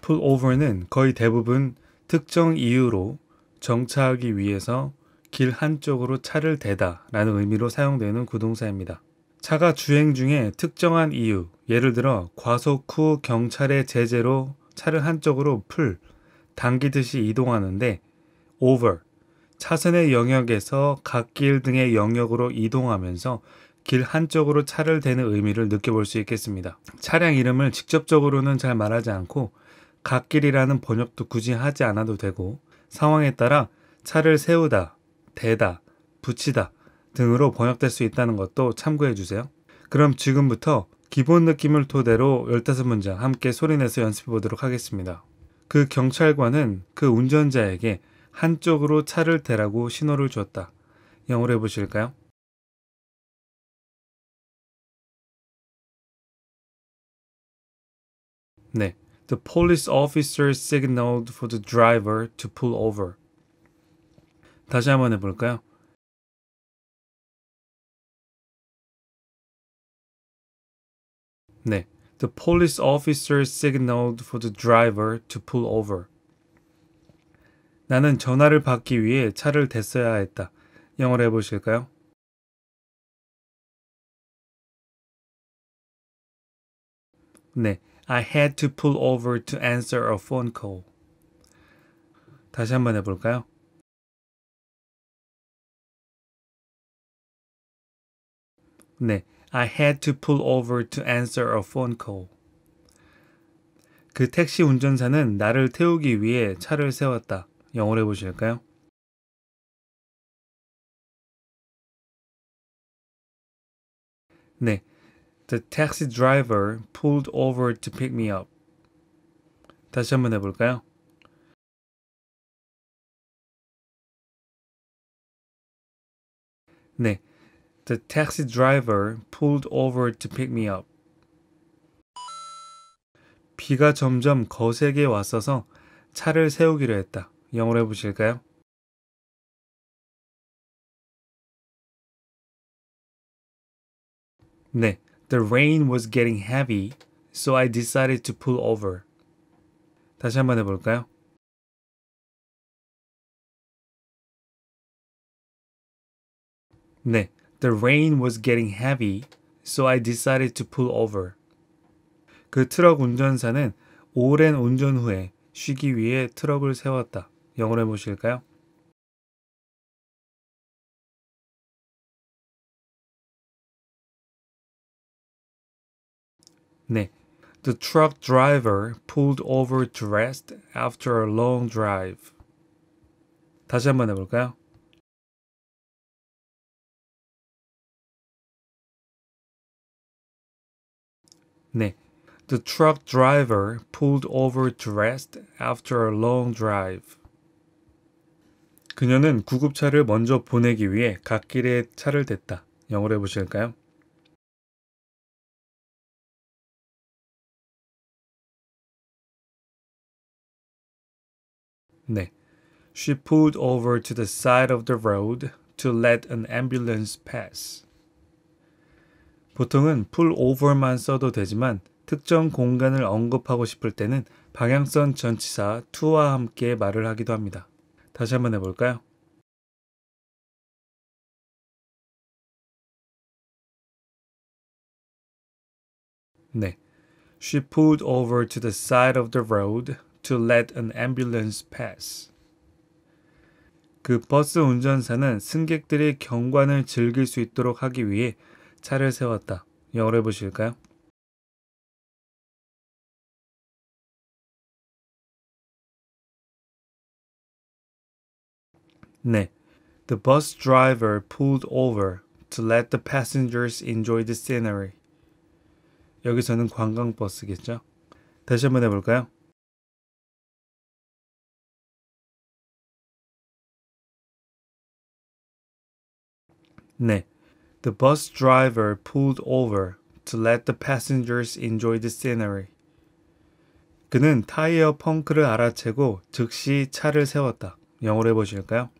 풀오버는 거의 대부분 특정 이유로 정차하기 위해서 길 한쪽으로 차를 대다 라는 의미로 사용되는 구동사입니다. 차가 주행 중에 특정한 이유, 예를 들어 과속 후 경찰의 제재로 차를 한쪽으로 풀, 당기듯이 이동하는데 over, 차선의 영역에서 갓길 등의 영역으로 이동하면서 길 한쪽으로 차를 대는 의미를 느껴볼 수 있겠습니다. 차량 이름을 직접적으로는 잘 말하지 않고 갓길이라는 번역도 굳이 하지 않아도 되고 상황에 따라 차를 세우다, 대다, 붙이다 등으로 번역될 수 있다는 것도 참고해 주세요. 그럼 지금부터 기본 느낌을 토대로 15문장 함께 소리내서 연습해 보도록 하겠습니다. 그 경찰관은 그 운전자에게 한쪽으로 차를 대라고 신호를 줬다. 영어로 해보실까요? 네. The police officer signaled for the driver to pull over. 다시 한번 해볼까요? 네. The police officer signaled for the driver to pull over. 나는 전화를 받기 위해 차를 댔어야 했다. 영어로 해보실까요? 네. I had to pull over to answer a phone call. 다시 한번 해볼까요? 네, I had to pull over to answer a phone call. 그 택시 운전사는 나를 태우기 위해 차를 세웠다. 영어로 해보실까요? 네, The taxi driver pulled over to pick me up. 다시 한번 해볼까요? 네. The taxi driver pulled over to pick me up. 비가 점점 거세게 왔어서 차를 세우기로 했다. 영어로 해보실까요? 네. The rain was getting heavy, so I decided to pull over. 다시 한번 해볼까요? 네, the rain was getting heavy, so I decided to pull over. 그 트럭 운전사는 오랜 운전 후에 쉬기 위해 트럭을 세웠다. 영어로 해보실까요? 네. The truck driver pulled over dressed after a long drive. 다시 한번 해볼까요? 네. The truck driver pulled over dressed after a long drive. 그녀는 구급차를 먼저 보내기 위해 갓길에 차를 댔다. 영어로 해보실까요? 네. She pulled over to the side of the road to let an ambulance pass. 보통은 pull over만 써도 되지만 특정 공간을 언급하고 싶을 때는 방향성 전치사 to와 함께 말을 하기도 합니다. 다시 한번 해볼까요? 네. She pulled over to the side of the road to let an ambulance pass. 그 버스 운전사는 승객들이 경관을 즐길 수 있도록 하기 위해 차를 세웠다. 영어로 해보실까요? 네. The bus driver pulled over to let the passengers enjoy the scenery. 여기서는 관광버스겠죠? 다시 한번 해볼까요? 네. The bus driver pulled over to let the passengers enjoy the scenery. 그는 타이어 펑크를 알아채고 즉시 차를 세웠다. 영어로 해보실까요?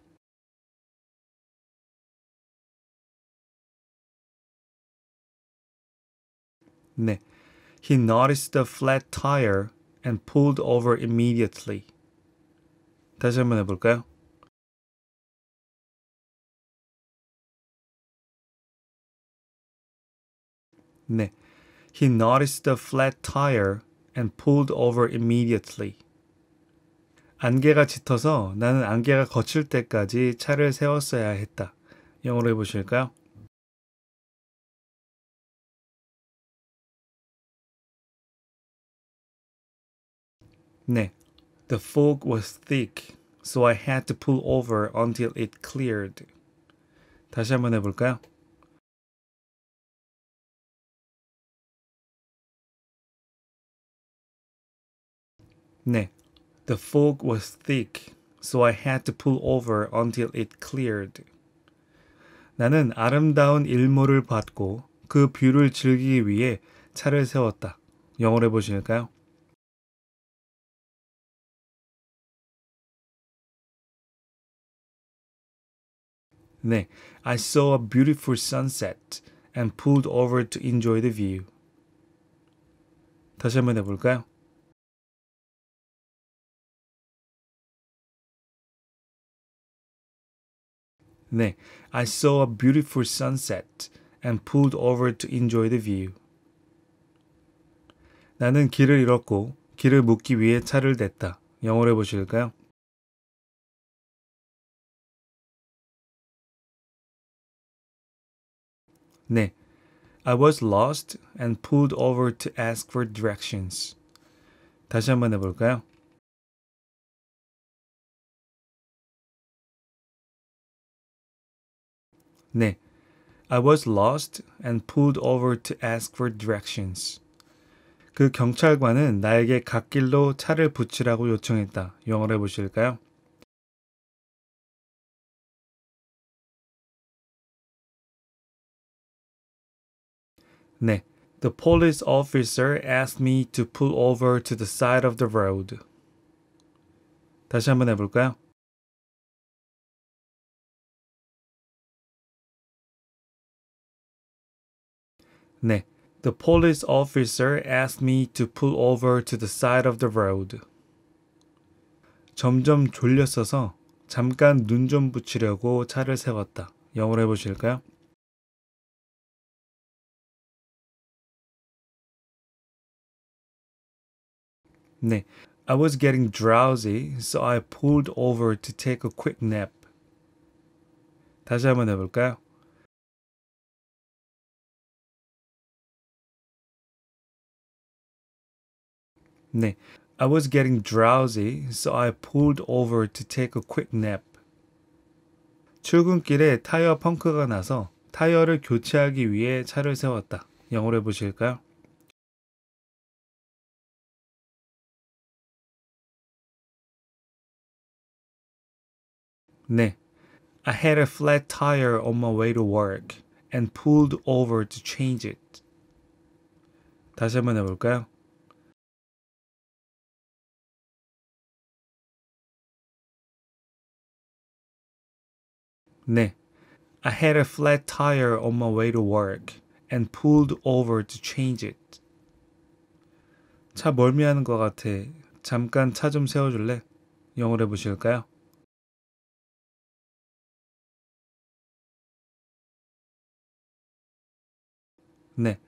네. He noticed the flat tire and pulled over immediately. 다시 한번 해볼까요? 네. He noticed the flat tire and pulled over immediately. 안개가 짙어서 나는 안개가 거칠 때까지 차를 세웠어야 했다. 영어로 해보실까요? 네. The fog was thick, so I had to pull over until it cleared. 다시 한번 해볼까요? Ne. The fog was thick, so I had to pull over until it cleared. 나는 아름다운 일몰을 받고 그 뷰를 즐기기 위해 차를 세웠다. 영어로 해보실까요? 네, I saw a beautiful sunset and pulled over to enjoy the view. 다시 한번 해볼까요? 네, I saw a beautiful sunset and pulled over to enjoy the view. 나는 길을 잃었고 길을 묻기 위해 차를 댔다. 영어로 해보실까요? 네, I was lost and pulled over to ask for directions. 다시 한번 해볼까요? 네. I was lost and pulled over to ask for directions. 그 경찰관은 나에게 갓길로 차를 붙이라고 요청했다. 영어로 해보실까요? 네. The police officer asked me to pull over to the side of the road. 다시 한번 해볼까요? 네. The police officer asked me to pull over to the side of the road. 점점 졸렸어서 잠깐 눈 좀 붙이려고 차를 세웠다. 영어로 해보실까요? 네. I was getting drowsy, so I pulled over to take a quick nap. 다시 한번 해볼까요? 네. I was getting drowsy, so I pulled over to take a quick nap. 출근길에 타이어 펑크가 나서 타이어를 교체하기 위해 차를 세웠다. 영어로 해보실까요? 네. I had a flat tire on my way to work and pulled over to change it. 다시 한번 해볼까요? 네. I had a flat tire on my way to work and pulled over to change it. 차 멀미하는 것 같아. 잠깐 차 좀 세워줄래? 영어로 해보실까요? 네.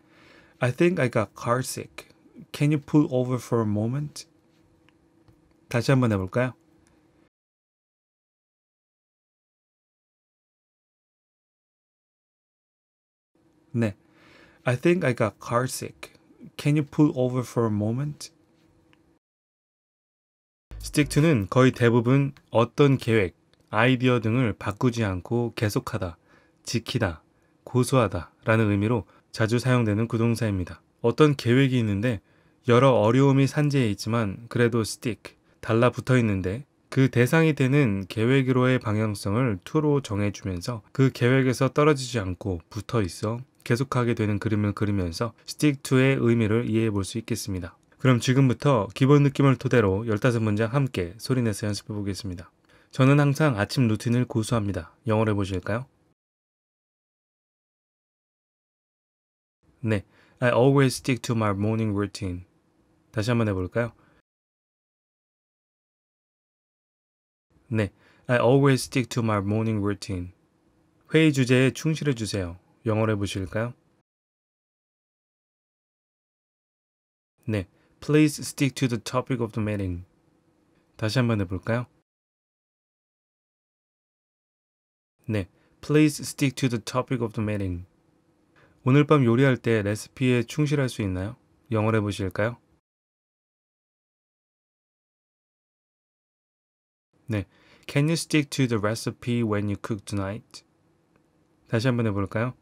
I think I got car sick. Can you pull over for a moment? 다시 한번 해볼까요? 네. I think I got car sick. Can you pull over for a moment? stick to는 거의 대부분 어떤 계획, 아이디어 등을 바꾸지 않고 계속하다, 지키다, 고수하다 라는 의미로 자주 사용되는 구동사입니다. 어떤 계획이 있는데 여러 어려움이 산재해 있지만 그래도 stick, 달라붙어 있는데 그 대상이 되는 계획으로의 방향성을 to로 정해주면서 그 계획에서 떨어지지 않고 붙어 있어 계속하게 되는 그림을 그리면서 스틱 2의 의미를 이해해 볼 수 있겠습니다. 그럼 지금부터 기본 느낌을 토대로 15문장 함께 소리내서 연습해 보겠습니다. 저는 항상 아침 루틴을 고수합니다. 영어로 해보실까요? 네, I always stick to my morning routine. 다시 한번 해볼까요? 네, I always stick to my morning routine. 회의 주제에 충실해 주세요. 영어로 해보실까요? 네, please stick to the topic of the meeting. 다시 한번 해볼까요? 네, please stick to the topic of the meeting. 오늘 밤 요리할 때 레시피에 충실할 수 있나요? 영어로 해보실까요? 네, can you stick to the recipe when you cook tonight? 다시 한번 해볼까요?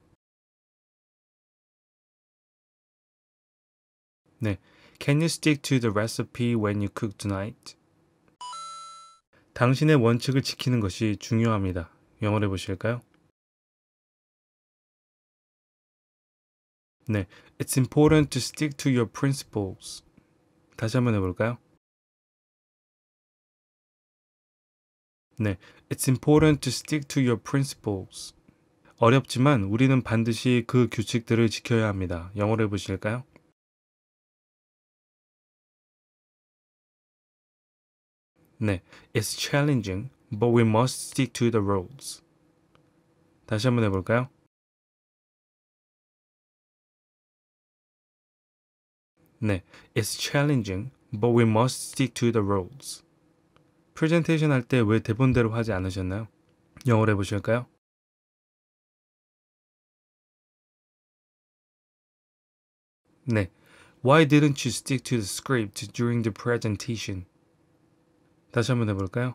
네. Can you stick to the recipe when you cook tonight? 당신의 원칙을 지키는 것이 중요합니다. 영어로 보실까요? 네, it's important to stick to your principles. 다시 한번 해볼까요? 네, it's important to stick to your principles. 어렵지만 우리는 반드시 그 규칙들을 지켜야 합니다. 영어로 해보실까요? 네, it's challenging, but we must stick to the rules. 다시 한번 해볼까요? 네, it's challenging, but we must stick to the rules. 프레젠테이션 할 때 왜 대본대로 하지 않으셨나요? 영어로 해보실까요? 네, why didn't you stick to the script during the presentation? 다시 한번 해볼까요?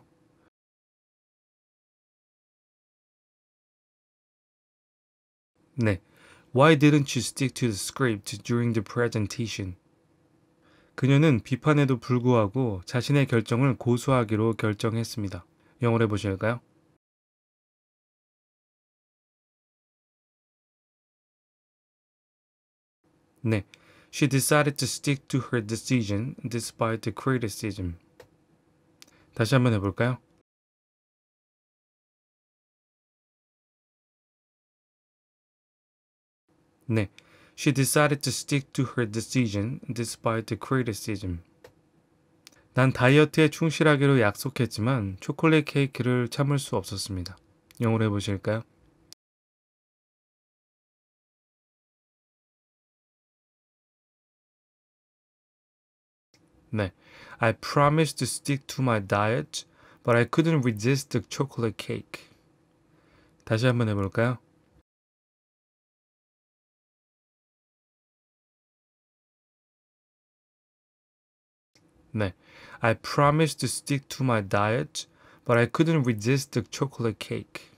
네. Why didn't you stick to the script during the presentation? 그녀는 비판에도 불구하고 자신의 결정을 고수하기로 결정했습니다. 영어로 해보실까요? 네. She decided to stick to her decision despite the criticism. 다시 한번 해볼까요? 네. She decided to stick to her decision despite the criticism. 난 다이어트에 충실하기로 약속했지만 초콜릿 케이크를 참을 수 없었습니다. 영어로 해보실까요? 네. I promised to stick to my diet, but I couldn't resist the chocolate cake. 다시 한번 해볼까요? I promised to stick to my diet, but I couldn't resist the chocolate cake.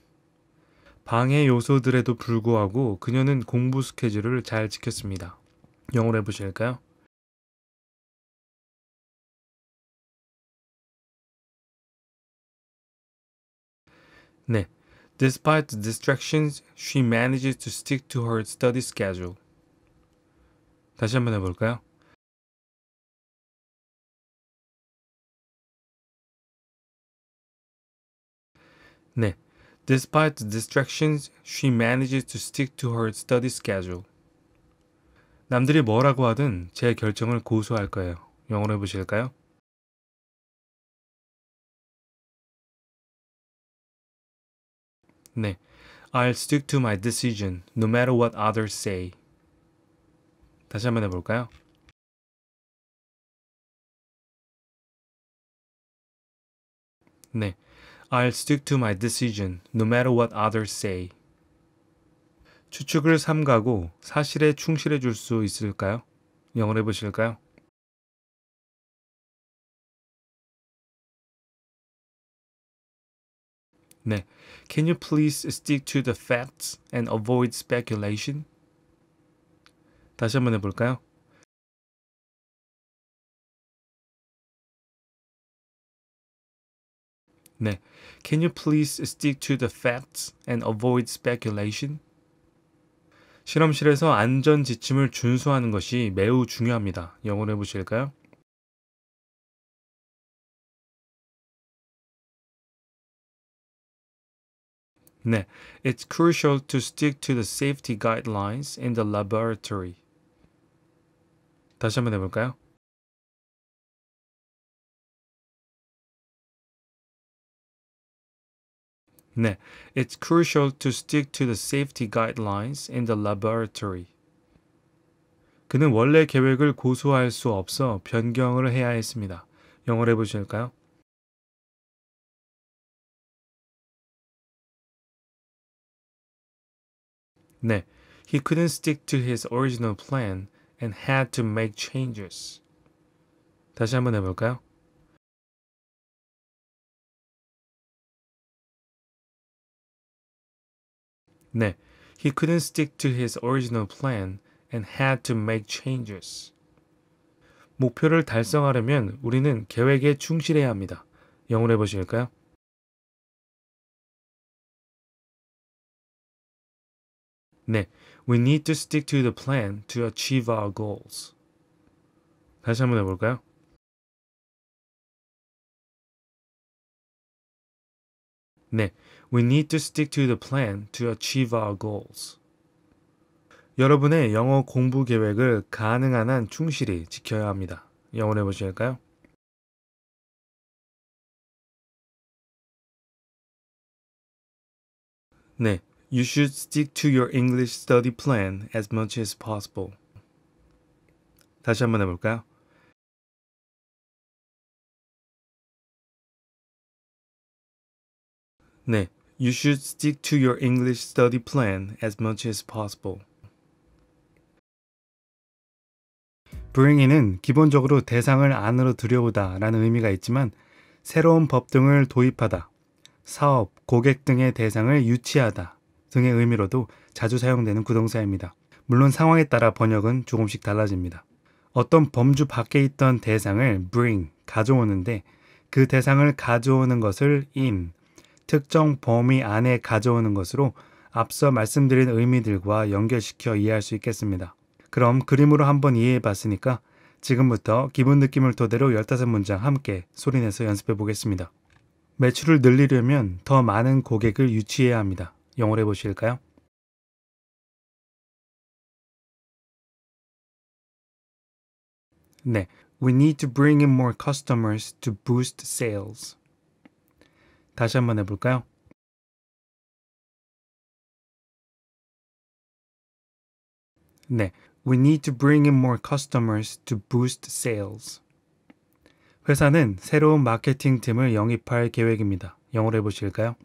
방해 요소들에도 불구하고 그녀는 공부 스케줄을 잘 지켰습니다. 영어로 해보실까요? 네. Despite the distractions, she manages to stick to her study schedule. 다시 한번 해볼까요? 네. Despite the distractions, she manages to stick to her study schedule. 남들이 뭐라고 하든 제 결정을 고수할 거예요. 영어로 해보실까요? 네. I'll stick to my decision, no matter what others say. 다시 한번 해볼까요? 네. I'll stick to my decision, no matter what others say. 추측을 삼가고 사실에 충실해 줄 수 있을까요? 영어로 해보실까요? 네. Can you please stick to the facts and avoid speculation? 다시 한번 해볼까요? 네. Can you please stick to the facts and avoid speculation? 실험실에서 안전 지침을 준수하는 것이 매우 중요합니다. 영어로 해보실까요? 네, it's crucial to stick to the safety guidelines in the laboratory. 다시 한번 해볼까요? 네, it's crucial to stick to the safety guidelines in the laboratory. 그는 원래 계획을 고수할 수 없어 변경을 해야 했습니다. 영어로 해보실까요? 네. He couldn't stick to his original plan and had to make changes. 다시 한번 해볼까요? 네. He couldn't stick to his original plan and had to make changes. 목표를 달성하려면 우리는 계획에 충실해야 합니다. 영어로 해보실까요? 네. We need to stick to the plan to achieve our goals. 다시 한번 해볼까요? 네. We need to stick to the plan to achieve our goals. 여러분의 영어 공부 계획을 가능한 한 충실히 지켜야 합니다. 영어로 해보실까요? 네. You should stick to your English study plan as much as possible. 다시 한번 해볼까요? 네, you should stick to your English study plan as much as possible. 브링이는 기본적으로 대상을 안으로 들여오다 라는 의미가 있지만 새로운 법 등을 도입하다, 사업, 고객 등의 대상을 유치하다 등의 의미로도 자주 사용되는 구동사입니다. 물론 상황에 따라 번역은 조금씩 달라집니다. 어떤 범주 밖에 있던 대상을 bring, 가져오는데 그 대상을 가져오는 것을 in, 특정 범위 안에 가져오는 것으로 앞서 말씀드린 의미들과 연결시켜 이해할 수 있겠습니다. 그럼 그림으로 한번 이해해 봤으니까 지금부터 기본 느낌을 토대로 15문장 함께 소리내서 연습해 보겠습니다. 매출을 늘리려면 더 많은 고객을 유치해야 합니다. 영어로 해보실까요? 네, we need to bring in more customers to boost sales. 다시 한번 해볼까요? 네, we need to bring in more customers to boost sales. 회사는 새로운 마케팅팀을 영입할 계획입니다. 영어로 해보실까요?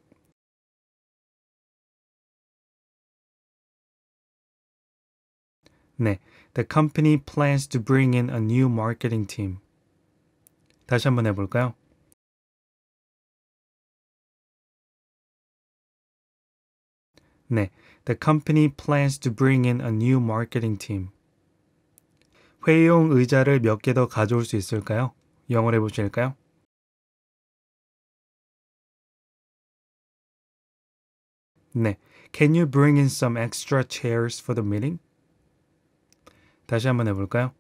네. The company plans to bring in a new marketing team. 다시 한번 해볼까요? 네. The company plans to bring in a new marketing team. 회의용 의자를 몇 개 더 가져올 수 있을까요? 영어로 해보실까요? 네. Can you bring in some extra chairs for the meeting? 다시 한번 해볼까요?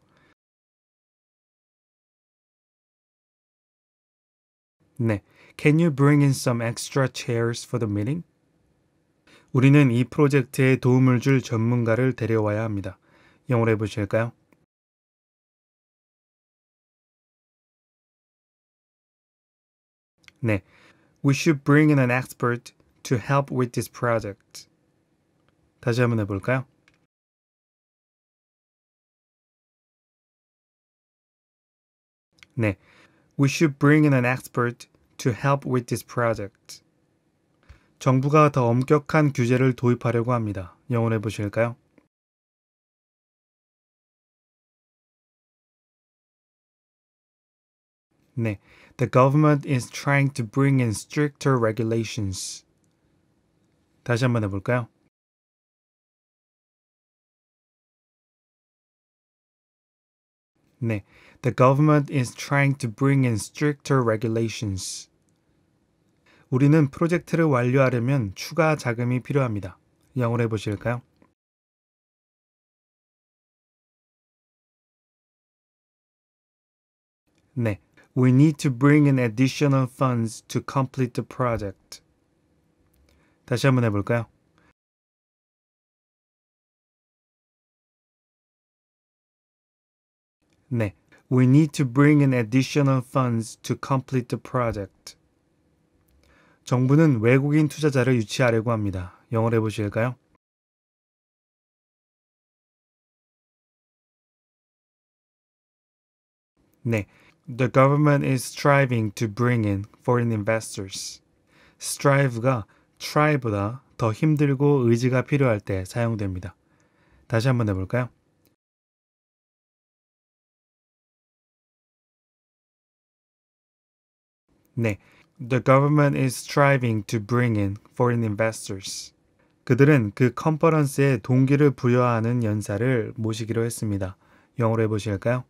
네. Can you bring in some extra chairs for the meeting? 우리는 이 프로젝트에 도움을 줄 전문가를 데려와야 합니다. 영어로 해보실까요? 네. We should bring in an expert to help with this project. 다시 한번 해볼까요? 네. We should bring in an expert to help with this project. 정부가 더 엄격한 규제를 도입하려고 합니다. 영원해 보실까요? 네. The government is trying to bring in stricter regulations. 다시 한번 해볼까요? 네. the government is trying to bring in stricter regulations. 우리는 프로젝트를 완료하려면 추가 자금이 필요합니다. 영어로 해보실까요? 네. We need to bring in additional funds to complete the project. 다시 한번 해볼까요? 네. We need to bring in additional funds to complete the project. 정부는 외국인 투자자를 유치하려고 합니다. 영어로 해보실까요? 네. The government is striving to bring in foreign investors. strive가 try보다 더 힘들고 의지가 필요할 때 사용됩니다. 다시 한번 해볼까요? 네. The government is striving to bring in foreign investors. 그들은 그 컨퍼런스에 동기를 부여하는 연사를 모시기로 했습니다. 영어로 해보실까요?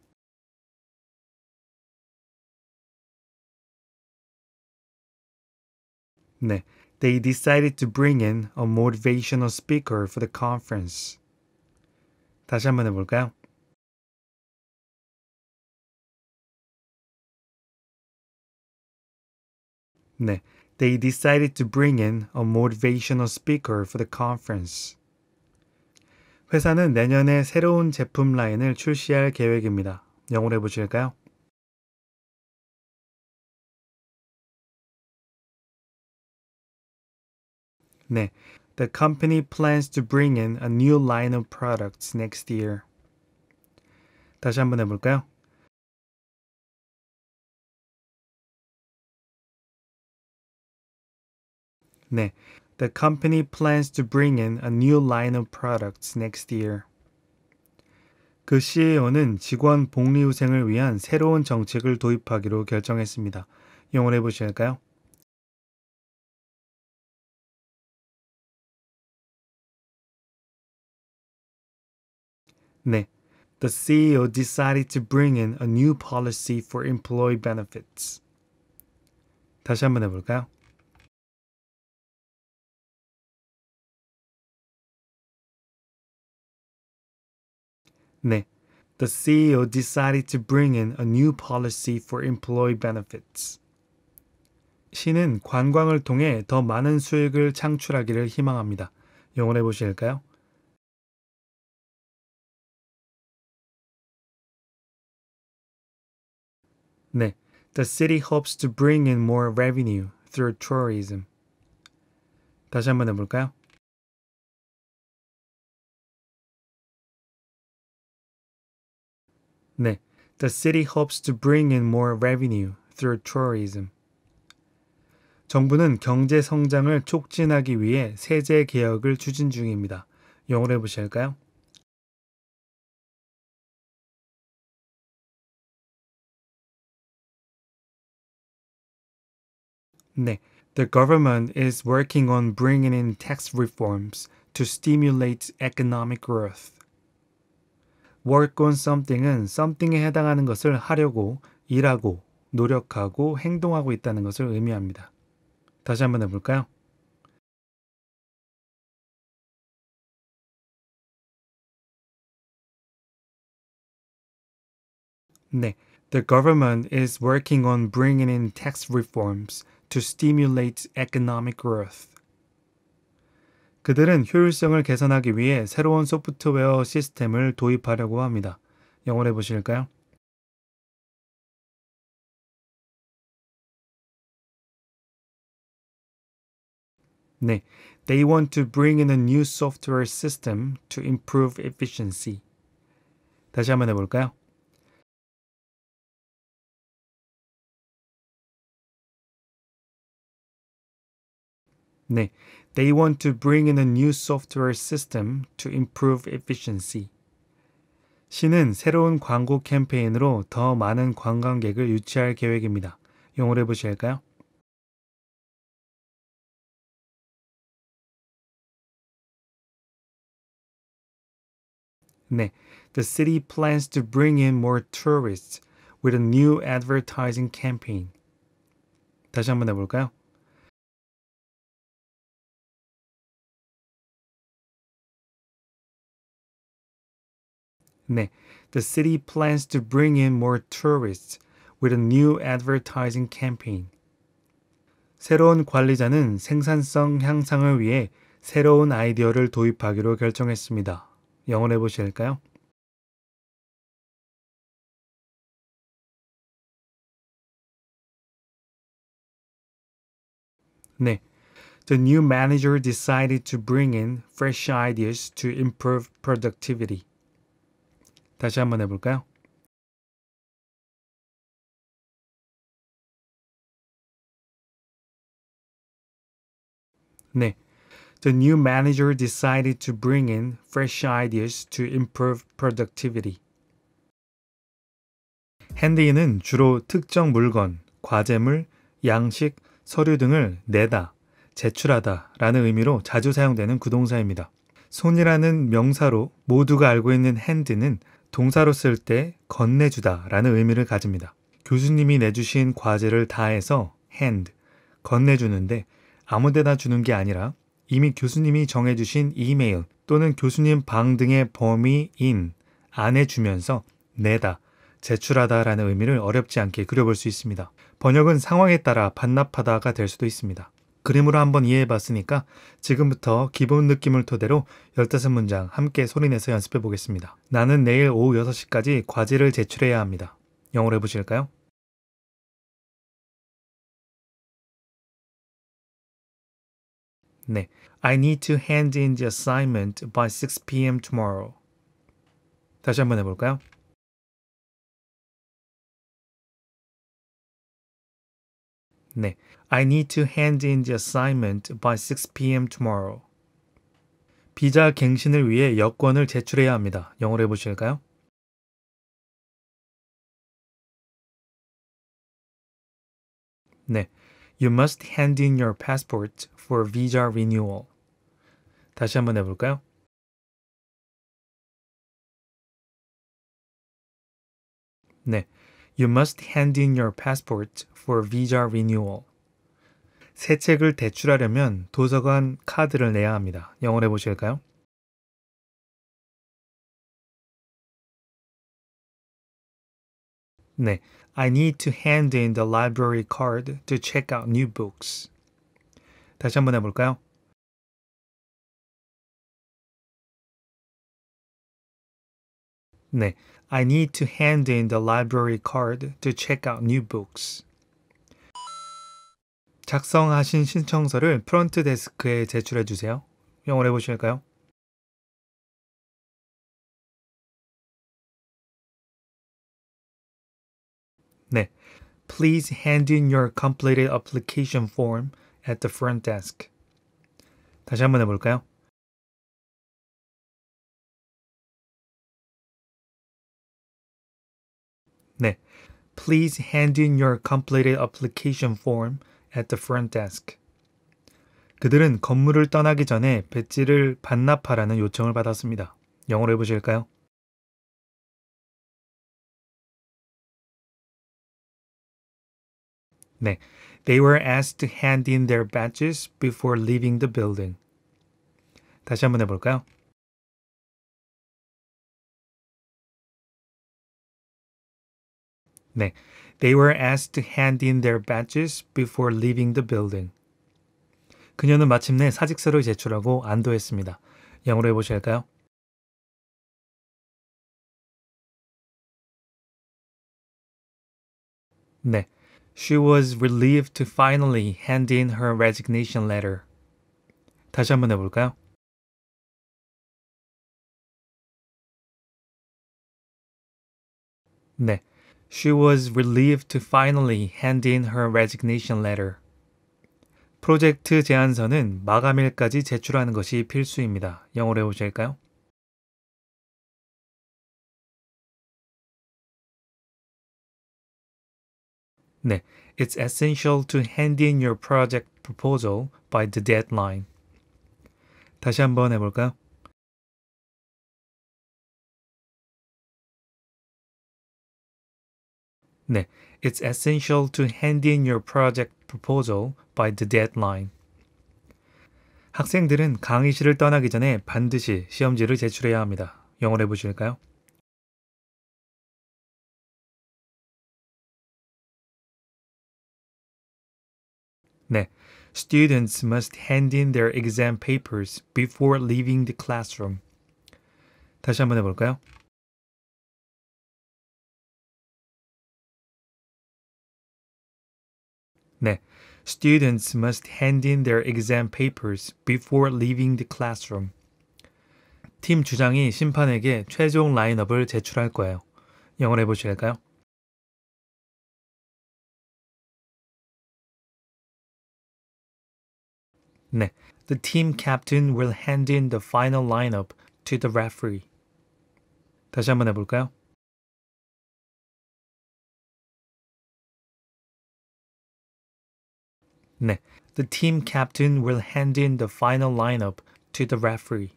네. They decided to bring in a motivational speaker for the conference. 다시 한번 해볼까요? 네. They decided to bring in a motivational speaker for the conference. 회사는 내년에 새로운 제품 라인을 출시할 계획입니다. 영어로 해보실까요? 네. The company plans to bring in a new line of products next year. 다시 한번 해볼까요? 네. The company plans to bring in a new line of products next year. 그 CEO는 직원 복리 후생을 위한 새로운 정책을 도입하기로 결정했습니다. 영어로 해보실까요? 네. The CEO decided to bring in a new policy for employee benefits. 다시 한번 해볼까요? 네. The CEO decided to bring in a new policy for employee benefits. 시는 관광을 통해 더 많은 수익을 창출하기를 희망합니다. 영어로 보실까요? 네. The city hopes to bring in more revenue through tourism. 다시 한번 해볼까요? 네. The city hopes to bring in more revenue through tourism. 정부는 경제 성장을 촉진하기 위해 세제 개혁을 추진 중입니다. 영어로 해보실까요? The government is working on bringing in tax reforms to stimulate economic growth. work on something은 something에 해당하는 것을 하려고 일하고 노력하고 행동하고 있다는 것을 의미합니다. 다시 한번 해볼까요? 네. The government is working on bringing in tax reforms to stimulate economic growth. 그들은 효율성을 개선하기 위해 새로운 소프트웨어 시스템을 도입하려고 합니다. 영어로 해보실까요? 네. They want to bring in a new software system to improve efficiency. 다시 한번 해볼까요? 네. They want to bring in a new software system to improve efficiency. 시는 새로운 광고 캠페인으로 더 많은 관광객을 유치할 계획입니다. 영어로 해보실까요? 네, the city plans to bring in more tourists with a new advertising campaign. 다시 한번 해볼까요? 네, the city plans to bring in more tourists with a new advertising campaign. 새로운 관리자는 생산성 향상을 위해 새로운 아이디어를 도입하기로 결정했습니다. 영어로 보실까요 네. The new manager decided to bring in fresh ideas to improve productivity. 다시 한번 해볼까요? 네. The new manager decided to bring in fresh ideas to improve productivity. 핸디는 주로 특정 물건, 과제물, 양식, 서류 등을 내다, 제출하다 라는 의미로 자주 사용되는 구동사입니다. 손이라는 명사로 모두가 알고 있는 핸드는 동사로 쓸 때 건네주다 라는 의미를 가집니다. 교수님이 내주신 과제를 다해서 hand, 건네주는데 아무 데나 주는 게 아니라 이미 교수님이 정해주신 이메일 또는 교수님 방 등의 범위인 안에 주면서 내다, 제출하다 라는 의미를 어렵지 않게 그려볼 수 있습니다. 번역은 상황에 따라 반납하다가 될 수도 있습니다. 그림으로 한번 이해해 봤으니까 지금부터 기본 느낌을 토대로 15문장 함께 소리내서 연습해 보겠습니다. 나는 내일 오후 6시까지 과제를 제출해야 합니다. 영어로 해보실까요? 네. I need to hand in the assignment by 6 p.m. tomorrow. 다시 한번 해볼까요? 네. I need to hand in the assignment by 6 p.m. tomorrow. 비자 갱신을 위해 여권을 제출해야 합니다. 영어로 해보실까요? You must hand in your passport for visa renewal. 다시 한번 해볼까요? You must hand in your passport for visa renewal. 새 책을 대출하려면 도서관 카드를 내야 합니다. 영어로 해보실까요? 네, I need to hand in the library card to check out new books. 다시 한번 해볼까요? 네, I need to hand in the library card to check out new books. 작성하신 신청서를 프런트 데스크에 제출해 주세요. 영어로 해보실까요? 네. Please hand in your completed application form at the front desk. 다시 한번 해볼까요? 네. Please hand in your completed application form at the front desk. 그들은 건물을 떠나기 전에 배지를 반납하라는 요청을 받았습니다. 영어로 해보실까요? 네. They were asked to hand in their badges before leaving the building. 다시 한번 해볼까요? 네. They were asked to hand in their badges before leaving the building. 그녀는 마침내 사직서를 제출하고 안도했습니다. 영어로 해보실까요? 네. She was relieved to finally hand in her resignation letter. 다시 한번 해볼까요? 네. She was relieved to finally hand in her resignation letter. 프로젝트 제안서는 마감일까지 제출하는 것이 필수입니다. 영어로 해보실까요? 네, it's essential to hand in your project proposal by the deadline. 다시 한번 해볼까요? 네, it's essential to hand in your project proposal by the deadline. 학생들은 강의실을 떠나기 전에 반드시 시험지를 제출해야 합니다. 영어로 해보실까요? 네, students must hand in their exam papers before leaving the classroom. 다시 한번 해볼까요? 네. Students must hand in their exam papers before leaving the classroom. 팀 주장이 심판에게 최종 라인업을 제출할 거예요. 영어로 해보실까요? 네. The team captain will hand in the final lineup to the referee. 다시 한번 해볼까요? 네. The team captain will hand in the final lineup to the referee.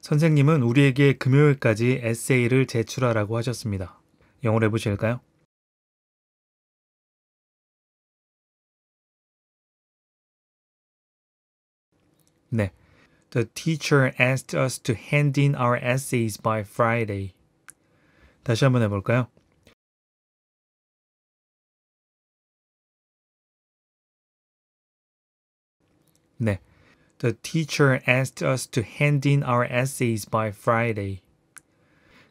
선생님은 우리에게 금요일까지 에세이를 제출하라고 하셨습니다. 영어로 해보실까요? 네. The teacher asked us to hand in our essays by Friday. 다시 한번 해볼까요? 네. The teacher asked us to hand in our essays by Friday.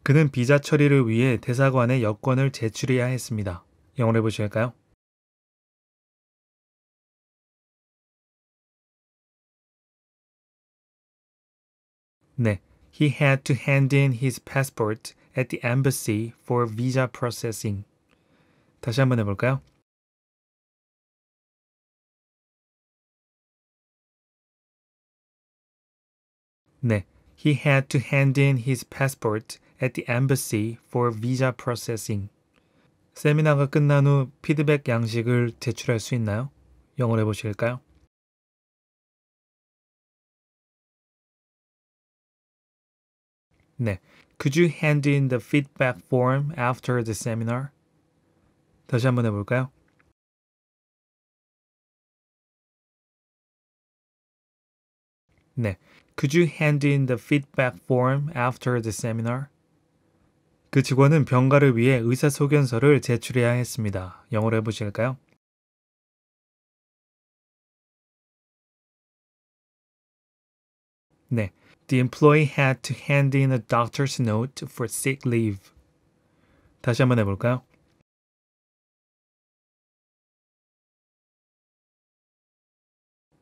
그는 비자 처리를 위해 대사관에 여권을 제출해야 했습니다. 영어로 해보실까요? 네. He had to hand in his passport at the embassy for visa processing. 다시 한번 해볼까요? 네. He had to hand in his passport at the embassy for visa processing. 세미나가 끝난 후 피드백 양식을 제출할 수 있나요? 영어로 해보실까요? 네. Could you hand in the feedback form after the seminar? 다시 한번 해볼까요? 네. Could you hand in the feedback form after the seminar? 그 직원은 병가를 위해 의사소견서를 제출해야 했습니다. 영어로 해보실까요? 네. The employee had to hand in a doctor's note for sick leave. 다시 한번 해볼까요?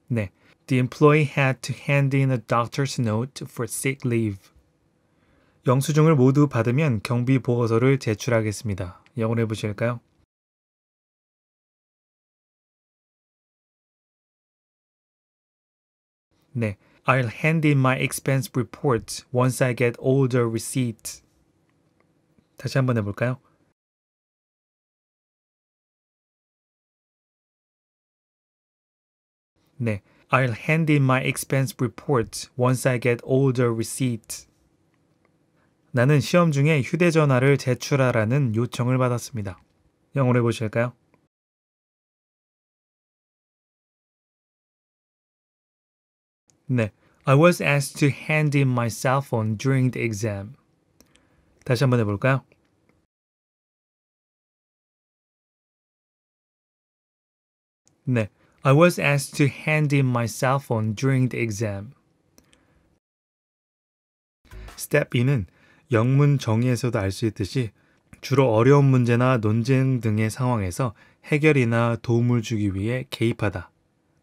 네. the employee had to hand in a doctor's note for sick leave. 영수증을 모두 받으면 경비 보고서를 제출하겠습니다. 영어로 보실까요 네, I'll hand in my expense report once I get all the receipts. 다시 한번 해볼까요? 네. I'll hand in my expense report once I get all the receipts. 나는 시험 중에 휴대전화를 제출하라는 요청을 받았습니다. 영어로 해보실까요? 네, I was asked to hand in my cell phone during the exam. 다시 한번 해볼까요? 네, I was asked to hand in my cell phone during the exam. Step 2는 영문 정의에서도 알 수 있듯이 주로 어려운 문제나 논쟁 등의 상황에서 해결이나 도움을 주기 위해 개입하다,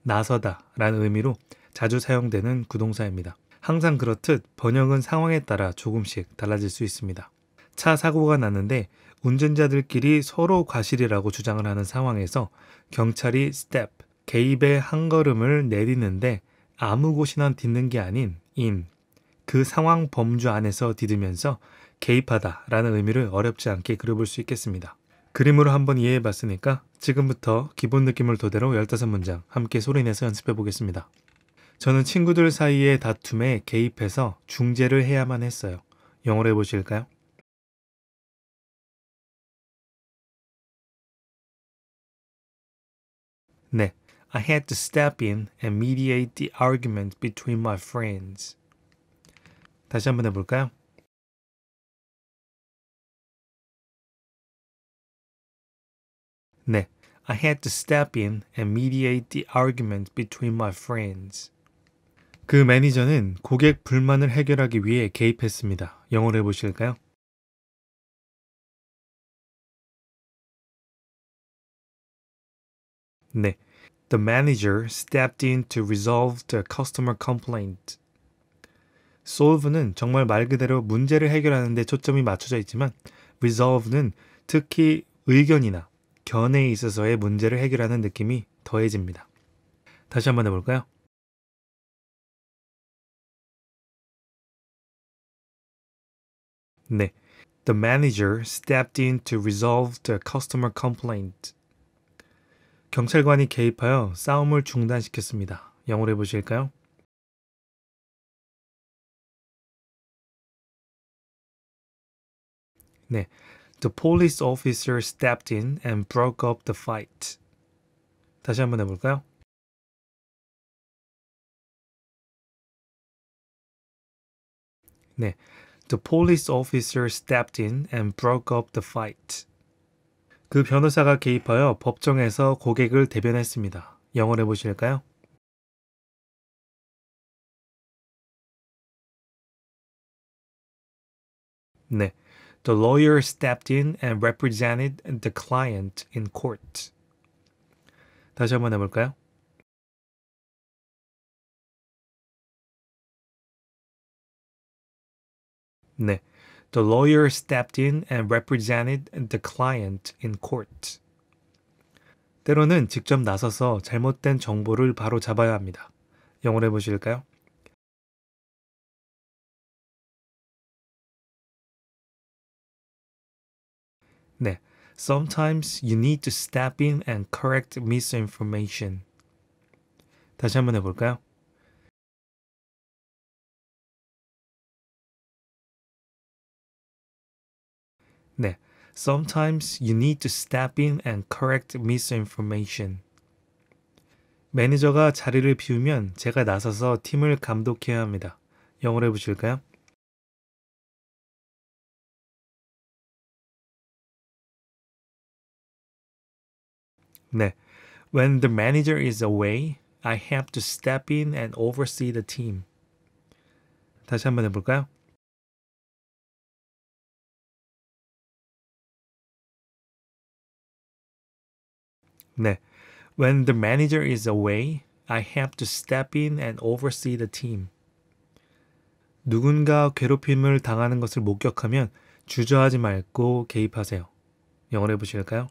나서다 라는 의미로 자주 사용되는 구동사입니다. 항상 그렇듯 번역은 상황에 따라 조금씩 달라질 수 있습니다. 차 사고가 났는데 운전자들끼리 서로 과실이라고 주장을 하는 상황에서 경찰이 step, 개입의 한 걸음을 내딛는데 아무 곳이나 딛는 게 아닌 인, 그 상황 범주 안에서 딛으면서 개입하다 라는 의미를 어렵지 않게 그려볼 수 있겠습니다. 그림으로 한번 이해해 봤으니까 지금부터 기본 느낌을 토대로 15문장 함께 소리내서 연습해 보겠습니다. 저는 친구들 사이의 다툼에 개입해서 중재를 해야만 했어요. 영어로 해보실까요? 네, I had to step in and mediate the argument between my friends. 다시 한번 해볼까요? 네, I had to step in and mediate the argument between my friends. 그 매니저는 고객 불만을 해결하기 위해 개입했습니다. 영어로 해보실까요? 네, The manager stepped in to resolve the customer complaint. s o 는 정말 말 그대로 문제를 해결하는 데 초점이 맞춰져 있지만 resolve는 특히 의견이나 견해에 있어서의 문제를 해결하는 느낌이 더해집니다. 다시 한번 해볼까요? 네. The manager stepped in to resolve the customer complaint. 경찰관이 개입하여 싸움을 중단시켰습니다. 영어로 해보실까요? 네. The police officer stepped in and broke up the fight. 다시 한번 해볼까요? 네. The police officer stepped in and broke up the fight. 그 변호사가 개입하여 법정에서 고객을 대변했습니다. 영어를 보실까요? 네. The lawyer stepped in and represented the client in court. 다시 한번 해볼까요? 네. The lawyer stepped in and represented the client in court. 때로는 직접 나서서 잘못된 정보를 바로 잡아야 합니다. 영어로 해보실까요? 네. Sometimes you need to step in and correct misinformation. 다시 한번 해볼까요? 네. Sometimes you need to step in and correct misinformation. 매니저가 자리를 비우면 제가 나서서 팀을 감독해야 합니다. 영어로 해보실까요? 네. When the manager is away, I have to step in and oversee the team. 다시 한번 해볼까요? 네. When the manager is away, I have to step in and oversee the team. 누군가 괴롭힘을 당하는 것을 목격하면 주저하지 말고 개입하세요. 영어로 해보실까요?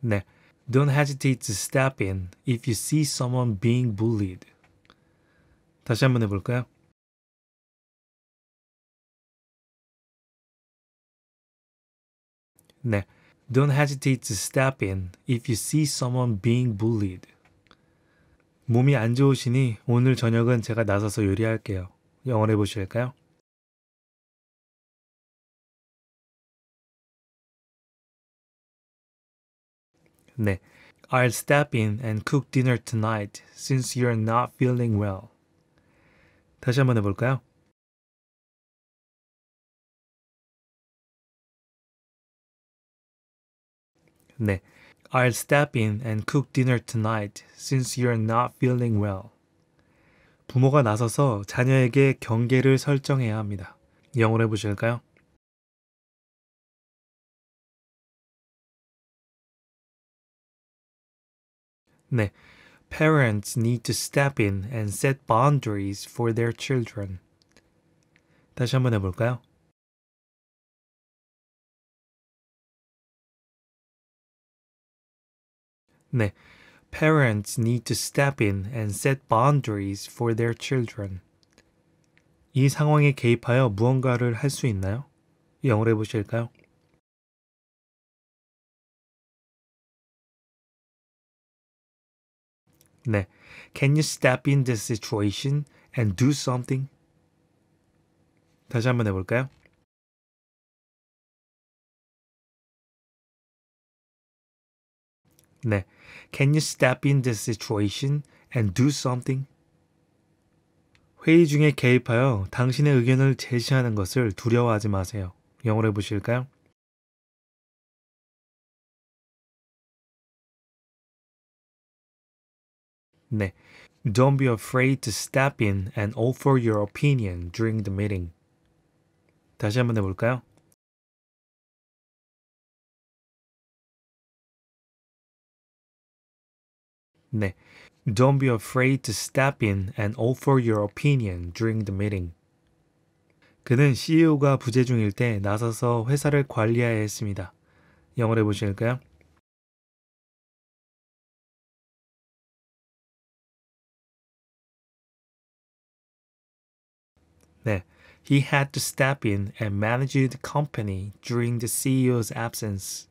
네. Don't hesitate to step in if you see someone being bullied. 다시 한번 해볼까요? 네. Don't hesitate to step in if you see someone being bullied. 몸이 안 좋으시니 오늘 저녁은 제가 나서서 요리할게요. 영어로 해보실까요? 네. I'll step in and cook dinner tonight since you're not feeling well. 다시 한번 해볼까요? 네. I'll step in and cook dinner tonight since you're not feeling well. 부모가 나서서 자녀에게 경계를 설정해야 합니다. 영어로 해보실까요? 네. Parents need to step in and set boundaries for their children. 다시 한번 해볼까요? 네, parents need to step in and set boundaries for their children. 이 상황에 개입하여 무언가를 할 수 있나요? 영어로 해보실까요? 네, can you step in this situation and do something? 다시 한번 해볼까요? 네. Can you step in this situation and do something? 회의 중에 개입하여 당신의 의견을 제시하는 것을 두려워하지 마세요. 영어로 해보실까요? 네. Don't be afraid to step in and offer your opinion during the meeting. 다시 한번 해볼까요? 네. Don't be afraid to step in and offer your opinion during the meeting. 그는 CEO가 부재 중일 때 나서서 회사를 관리해야 했습니다. 영어로 해보실까요? 네. He had to step in and manage the company during the CEO's absence.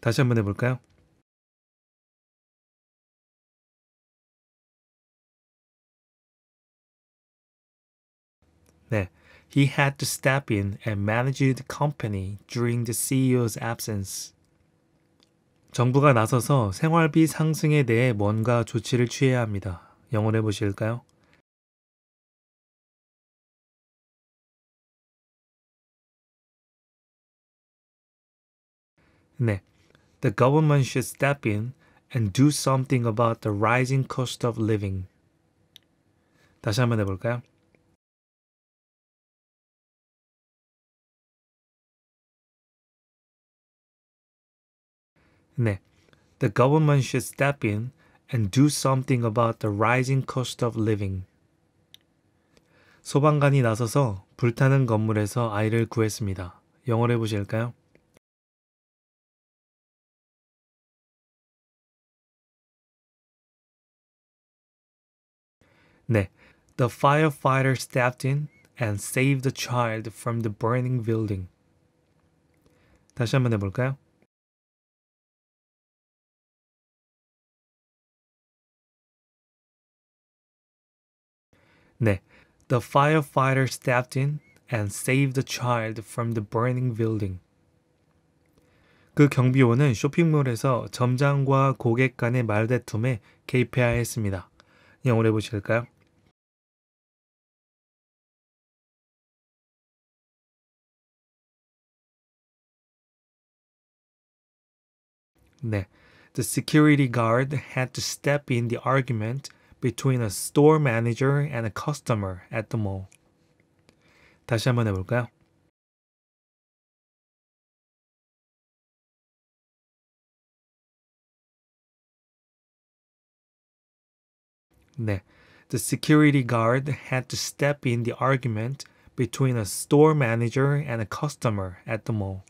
다시 한번 해볼까요? 네. He had to step in and manage the company during the CEO's absence. 정부가 나서서 생활비 상승에 대해 뭔가 조치를 취해야 합니다. 영원해 보실까요? 네. The government should step in and do something about the rising cost of living. 다시 한번 해볼까요? 네. The government should step in and do something about the rising cost of living. 소방관이 나서서 불타는 건물에서 아이를 구했습니다. 영어로 해보실까요? 네. The firefighter stepped in and saved the child from the burning building. 다시 한번 해볼까요? 네. The firefighter stepped in and saved the child from the burning building. 그 경비원은 쇼핑몰에서 점장과 고객 간의 말다툼에 개입해야 했습니다. 영어로 해보실까요? 네. The security guard had to step in the argument between a store manager and a customer at the mall. 다시 한번 해볼까요? 네. The security guard had to step in the argument between a store manager and a customer at the mall.